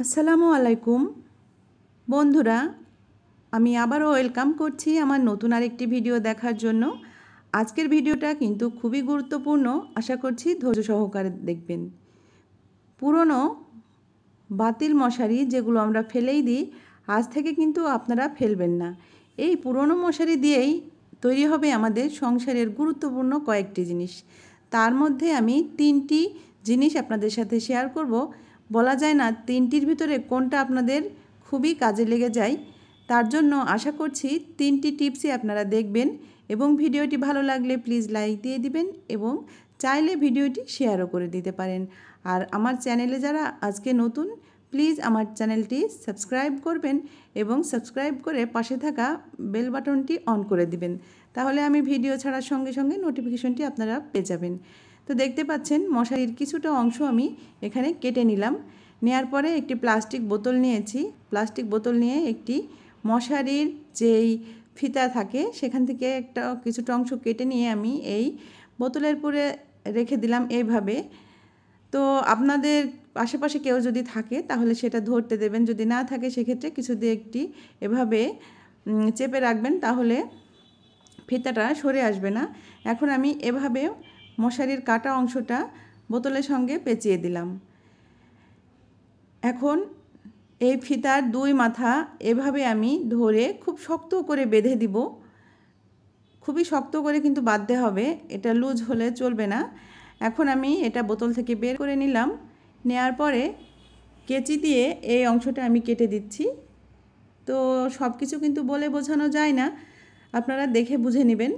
আসসালামু আলাইকুম বন্ধুরা আমি আবারও ওয়েলকাম করছি আমার নতুন আরেকটি ভিডিও দেখার জন্য আজকের ভিডিওটা কিন্তু খুবই গুরুত্বপূর্ণ আশা করছি ধৈর্য সহকারে দেখবেন পুরনো বাতিল মশারি যেগুলো আমরা ফেলেই দিই আজ থেকে কিন্তু আপনারা ফেলবেন না এই পুরনো মশারি দিয়েই তৈরি হবে আমাদের সংসারের গুরুত্বপূর্ণ কয়েকটি জিনিস তার মধ্যে আমি তিনটি জিনিস আপনাদের সাথে শেয়ার করব বলা যায় না তিনটির ভিতরে কোনটা আপনাদের খুবই কাজে লেগে যায় তার জন্য আশা করছি তিনটি টিপসই আপনারা দেখবেন এবং ভিডিওটি ভালো লাগলে প্লিজ লাইক দিয়ে দিবেন এবং চাইলে ভিডিওটি শেয়ারও করে দিতে পারেন আর আমার চ্যানেলে যারা আজকে নতুন প্লিজ আমার চ্যানেলটি সাবস্ক্রাইব করবেন এবং সাবস্ক্রাইব করে পাশে থাকা বেল বাটনটি অন করে দিবেন তাহলে আমি ভিডিও ছাড়ার সঙ্গে সঙ্গে নোটিফিকেশনটি আপনারা পেয়ে যাবেন তো দেখতে পাচ্ছেন মশারির কিছুটা অংশ আমি এখানে কেটে নিলাম নেয়ার পরে একটি প্লাস্টিক বোতল নিয়েছি প্লাস্টিক বোতল নিয়ে একটি মশারির যেই ফিতা থাকে সেখান থেকে একটা কিছুটা অংশ কেটে নিয়ে আমি এই বোতলের পরে রেখে দিলাম এইভাবে তো আপনাদের আশেপাশে কেউ যদি থাকে তাহলে সেটা ধরতে দেবেন যদি না থাকে সেক্ষেত্রে কিছু দিয়ে একটি এভাবে চেপে রাখবেন তাহলে ফিতাটা সরে আসবে না এখন আমি এভাবে মশারির কাটা অংশটা বোতলের সঙ্গে পেঁচিয়ে দিলাম এখন এই ফিতার দুই মাথা এভাবে আমি ধরে খুব শক্ত করে বেঁধে দিব খুবই শক্ত করে কিন্তু বাঁধতে হবে এটা লুজ হলে চলবে না এখন আমি এটা বোতল থেকে বের করে নিলাম নেয়ার পরে কেচি দিয়ে এই অংশটা আমি কেটে দিচ্ছি তো সব কিছু কিন্তু বলে বোঝানো যায় না আপনারা দেখে বুঝে নেবেন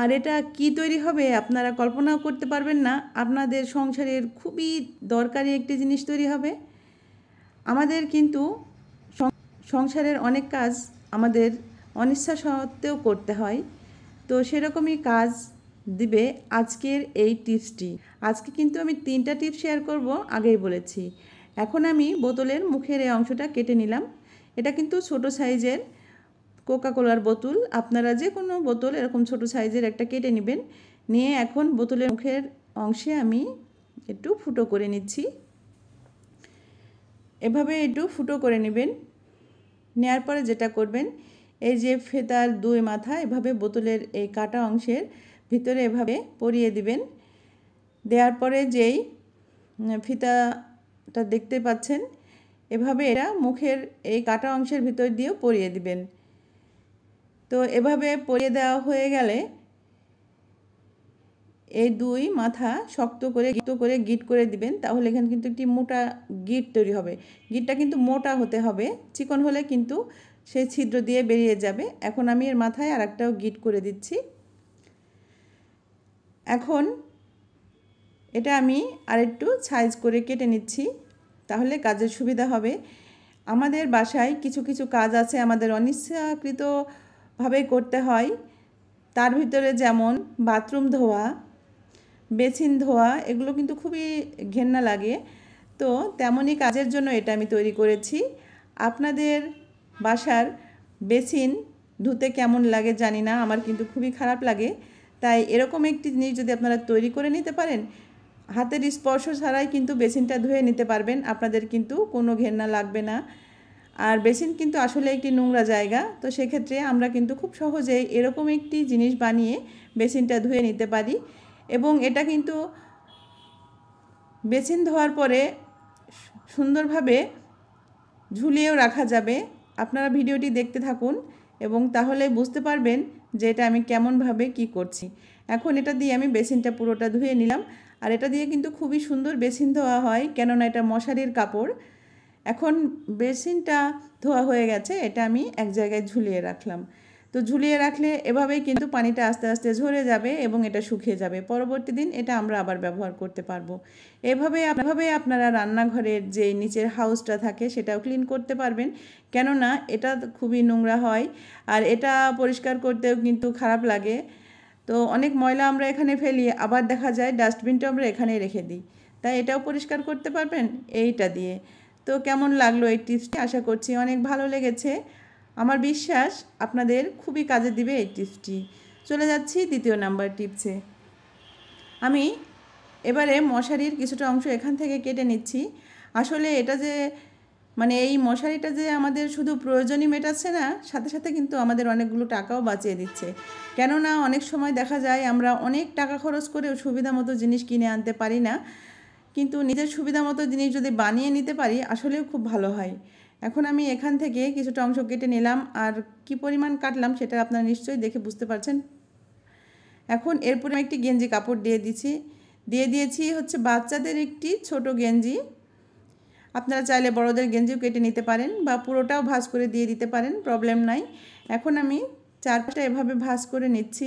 আর এটা কি তৈরি হবে আপনারা কল্পনাও করতে পারবেন না আপনাদের সংসারের খুবই দরকারি একটি জিনিস তৈরি হবে আমাদের কিন্তু সংসারের অনেক কাজ আমাদের অনিচ্ছা সত্ত্বেও করতে হয় তো সেরকমই কাজ দিবে আজকের এই টিপসটি আজকে কিন্তু আমি তিনটা টিপস শেয়ার করব আগেই বলেছি এখন আমি বোতলের মুখের এই অংশটা কেটে নিলাম এটা কিন্তু ছোট সাইজের কোকা কোলার বোতল আপনারা যে কোনো বোতল এরকম ছোট সাইজের একটা কেটে নেবেন নিয়ে এখন বোতলের মুখের অংশে আমি একটু ফুটো করে নিচ্ছি এভাবে একটু ফুটো করে নেবেন নেয়ার পরে যেটা করবেন এই যে ফেতার দুই মাথা এভাবে বোতলের এই কাটা অংশের ভিতরে এভাবে পরিয়ে দিবেন দেওয়ার পরে যেই ফিতাটা দেখতে পাচ্ছেন এভাবে এরা মুখের এই কাটা অংশের ভিতর দিয়েও পরিয়ে দিবেন তো এভাবে পরিয়ে দেওয়া হয়ে গেলে এই দুই মাথা শক্ত করে গিট করে গিট করে দিবেন তাহলে এখানে কিন্তু একটি মোটা গিট তৈরি হবে গিটটা কিন্তু মোটা হতে হবে চিকন হলে কিন্তু সেই ছিদ্র দিয়ে বেরিয়ে যাবে এখন আমি এর মাথায় আর একটাও গিট করে দিচ্ছি এখন এটা আমি আরেকটু সাইজ করে কেটে নিচ্ছি তাহলে কাজের সুবিধা হবে আমাদের বাসায় কিছু কিছু কাজ আছে আমাদের অনিচ্ছাকৃত ভাবে করতে হয় তার ভিতরে যেমন বাথরুম ধোয়া বেসিন ধোয়া এগুলো কিন্তু খুবই ঘেন্না লাগে তো তেমনই কাজের জন্য এটা আমি তৈরি করেছি আপনাদের বাসার বেসিন ধুতে কেমন লাগে জানি না আমার কিন্তু খুবই খারাপ লাগে তাই এরকম একটি জিনিস যদি আপনারা তৈরি করে নিতে পারেন হাতের স্পর্শ ছাড়াই কিন্তু বেসিনটা ধুয়ে নিতে পারবেন আপনাদের কিন্তু কোনো ঘেন্না লাগবে না আর বেসিন কিন্তু আসলে একটি নোংরা জায়গা তো সেক্ষেত্রে আমরা কিন্তু খুব সহজেই এরকম একটি জিনিস বানিয়ে বেসিনটা ধুয়ে নিতে পারি এবং এটা কিন্তু বেসিন ধোয়ার পরে সুন্দরভাবে ঝুলিয়েও রাখা যাবে আপনারা ভিডিওটি দেখতে থাকুন এবং তাহলে বুঝতে পারবেন যে এটা আমি কেমনভাবে কি করছি এখন এটা দিয়ে আমি বেসিনটা পুরোটা ধুয়ে নিলাম আর এটা দিয়ে কিন্তু খুবই সুন্দর বেসিন ধোয়া হয় কেননা এটা মশারির কাপড় এখন বেসিনটা ধোয়া হয়ে গেছে এটা আমি এক জায়গায় ঝুলিয়ে রাখলাম তো ঝুলিয়ে রাখলে এভাবেই কিন্তু পানিটা আস্তে আস্তে ঝরে যাবে এবং এটা শুকিয়ে যাবে পরবর্তী দিন এটা আমরা আবার ব্যবহার করতে পারবো এভাবে এভাবে আপনারা রান্নাঘরের যে নিচের হাউসটা থাকে সেটাও ক্লিন করতে পারবেন কেননা এটা খুবই নোংরা হয় আর এটা পরিষ্কার করতেও কিন্তু খারাপ লাগে তো অনেক ময়লা আমরা এখানে ফেলি আবার দেখা যায় ডাস্টবিনটা আমরা এখানে রেখে দিই তাই এটাও পরিষ্কার করতে পারবেন এইটা দিয়ে তো কেমন লাগলো এই টিপসটি আশা করছি অনেক ভালো লেগেছে আমার বিশ্বাস আপনাদের খুবই কাজে দিবে এই টিপসটি চলে যাচ্ছি দ্বিতীয় নাম্বার টিপসে আমি এবারে মশারির কিছুটা অংশ এখান থেকে কেটে নিচ্ছি আসলে এটা যে মানে এই মশারিটা যে আমাদের শুধু প্রয়োজনই মেটাচ্ছে না সাথে সাথে কিন্তু আমাদের অনেকগুলো টাকাও বাঁচিয়ে দিচ্ছে কেননা অনেক সময় দেখা যায় আমরা অনেক টাকা খরচ করেও সুবিধা মতো জিনিস কিনে আনতে পারি না কিন্তু নিজের সুবিধা মতো জিনিস যদি বানিয়ে নিতে পারি আসলেও খুব ভালো হয় এখন আমি এখান থেকে কিছুটা অংশ কেটে নিলাম আর কি পরিমাণ কাটলাম সেটা আপনারা নিশ্চয়ই দেখে বুঝতে পারছেন এখন এরপরে একটি গেঞ্জি কাপড় দিয়ে দিছি দিয়ে দিয়েছি হচ্ছে বাচ্চাদের একটি ছোট গেঞ্জি আপনারা চাইলে বড়দের গেঞ্জিও কেটে নিতে পারেন বা পুরোটাও ভাঁজ করে দিয়ে দিতে পারেন প্রবলেম নাই এখন আমি চারটা এভাবে ভাঁজ করে নিচ্ছি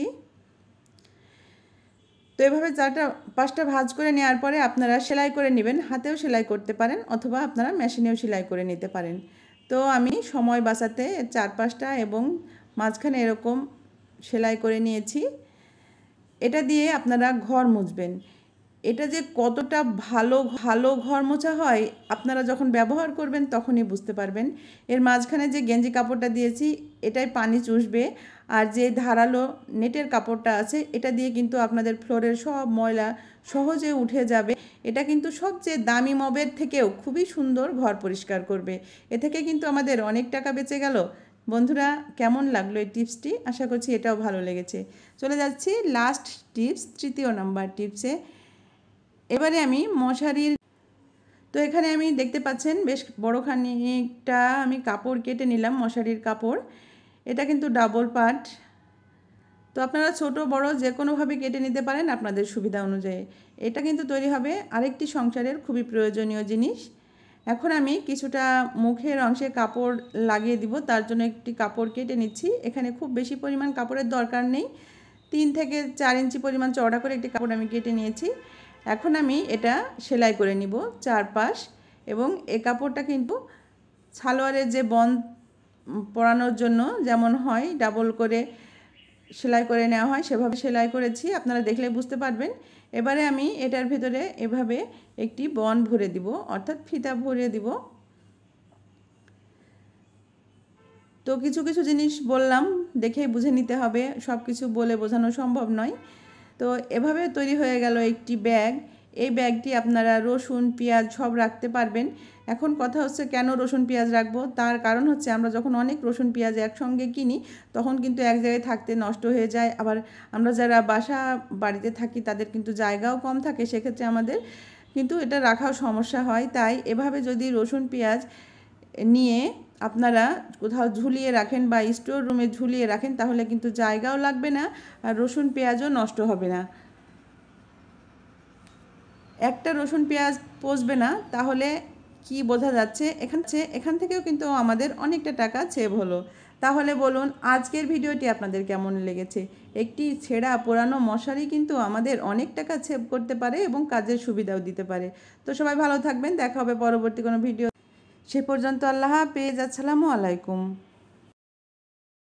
তো এভাবে চারটা পাঁচটা ভাজ করে নেওয়ার পরে আপনারা সেলাই করে নেবেন হাতেও সেলাই করতে পারেন অথবা আপনারা মেশিনেও সেলাই করে নিতে পারেন তো আমি সময় বাঁচাতে চার পাঁচটা এবং মাঝখানে এরকম সেলাই করে নিয়েছি এটা দিয়ে আপনারা ঘর মুছবেন এটা যে কতটা ভালো ভালো ঘর মোছা হয় আপনারা যখন ব্যবহার করবেন তখনই বুঝতে পারবেন এর মাঝখানে যে গেঞ্জি কাপড়টা দিয়েছি এটাই পানি চুষবে আর যে ধারালো নেটের কাপড়টা আছে এটা দিয়ে কিন্তু আপনাদের ফ্লোরের সব ময়লা সহজে উঠে যাবে এটা কিন্তু সবচেয়ে দামি মবের থেকেও খুবই সুন্দর ঘর পরিষ্কার করবে এ থেকে কিন্তু আমাদের অনেক টাকা বেঁচে গেল বন্ধুরা কেমন লাগলো এই টিপসটি আশা করছি এটাও ভালো লেগেছে চলে যাচ্ছি লাস্ট টিপস তৃতীয় নম্বর টিপসে এবারে আমি মশারির তো এখানে আমি দেখতে পাচ্ছেন বেশ বড়খানিটা আমি কাপড় কেটে নিলাম মশারির কাপড় এটা কিন্তু ডাবল পার্ট তো আপনারা ছোট বড় যে কোনোভাবে কেটে নিতে পারেন আপনাদের সুবিধা অনুযায়ী এটা কিন্তু তৈরি হবে আরেকটি সংসারের খুবই প্রয়োজনীয় জিনিস এখন আমি কিছুটা মুখের অংশে কাপড় লাগিয়ে দিব তার জন্য একটি কাপড় কেটে নিচ্ছি এখানে খুব বেশি পরিমাণ কাপড়ের দরকার নেই তিন থেকে চার ইঞ্চি পরিমাণ চওড়া করে একটি কাপড় আমি কেটে নিয়েছি এখন আমি এটা সেলাই করে নিব চারপাশ এবং এ কাপড়টা কিন্তু সালোয়ারের যে বন পরানোর জন্য যেমন হয় ডাবল করে সেলাই করে নেওয়া হয় সেভাবে সেলাই করেছি আপনারা দেখলে বুঝতে পারবেন এবারে আমি এটার ভিতরে এভাবে একটি বন ভরে দিব অর্থাৎ ফিতা ভরে দিব তো কিছু কিছু জিনিস বললাম দেখেই বুঝে নিতে হবে সব কিছু বলে বোঝানো সম্ভব নয় তো এভাবে তৈরি হয়ে গেল একটি ব্যাগ এই ব্যাগটি আপনারা রসুন পেঁয়াজ সব রাখতে পারবেন এখন কথা হচ্ছে কেন রসুন পেঁয়াজ রাখবো তার কারণ হচ্ছে আমরা যখন অনেক রসুন পেঁয়াজ একসঙ্গে কিনি তখন কিন্তু এক জায়গায় থাকতে নষ্ট হয়ে যায় আবার আমরা যারা বাসা বাড়িতে থাকি তাদের কিন্তু জায়গাও কম থাকে সেক্ষেত্রে আমাদের কিন্তু এটা রাখাও সমস্যা হয় তাই এভাবে যদি রসুন পেঁয়াজ নিয়ে আপনারা কোথাও ঝুলিয়ে রাখেন বা স্টোর রুমে ঝুলিয়ে রাখেন তাহলে কিন্তু জায়গাও লাগবে না আর রসুন পেঁয়াজও নষ্ট হবে না একটা রসুন পেঁয়াজ পচবে না তাহলে কি বোঝা যাচ্ছে এখান এখান থেকেও কিন্তু আমাদের অনেকটা টাকা সেভ হলো তাহলে বলুন আজকের ভিডিওটি আপনাদের কেমন লেগেছে একটি ছেঁড়া পুরানো মশারি কিন্তু আমাদের অনেক টাকা সেভ করতে পারে এবং কাজের সুবিধাও দিতে পারে তো সবাই ভালো থাকবেন দেখা হবে পরবর্তী কোনো ভিডিও সে পর্যন্ত আল্লাহ পেয়ে আসসালামু আলাইকুম